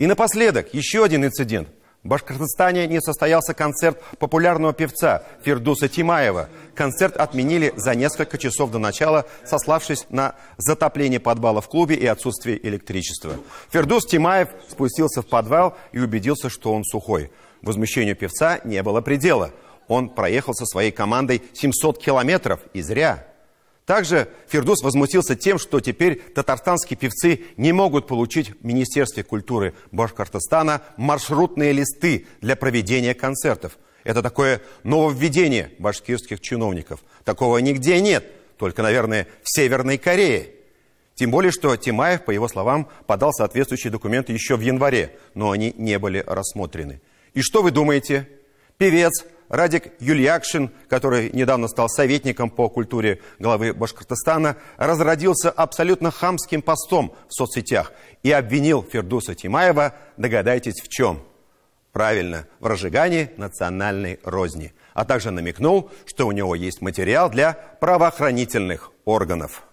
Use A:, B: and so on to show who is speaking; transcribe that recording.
A: И напоследок, еще один инцидент. В Башкортостане не состоялся концерт популярного певца Фердуса Тимаева. Концерт отменили за несколько часов до начала, сославшись на затопление подвала в клубе и отсутствие электричества. Фердус Тимаев спустился в подвал и убедился, что он сухой. Возмущению певца не было предела. Он проехал со своей командой 700 километров и зря. Также Фердус возмутился тем, что теперь татарстанские певцы не могут получить в Министерстве культуры Башкортостана маршрутные листы для проведения концертов. Это такое нововведение башкирских чиновников. Такого нигде нет, только, наверное, в Северной Корее. Тем более, что Тимаев, по его словам, подал соответствующие документы еще в январе, но они не были рассмотрены. И что вы думаете? Певец Радик Юльякшин, который недавно стал советником по культуре главы Башкортостана, разродился абсолютно хамским постом в соцсетях и обвинил Фердуса Тимаева, догадайтесь в чем. Правильно, в разжигании национальной розни. А также намекнул, что у него есть материал для правоохранительных органов.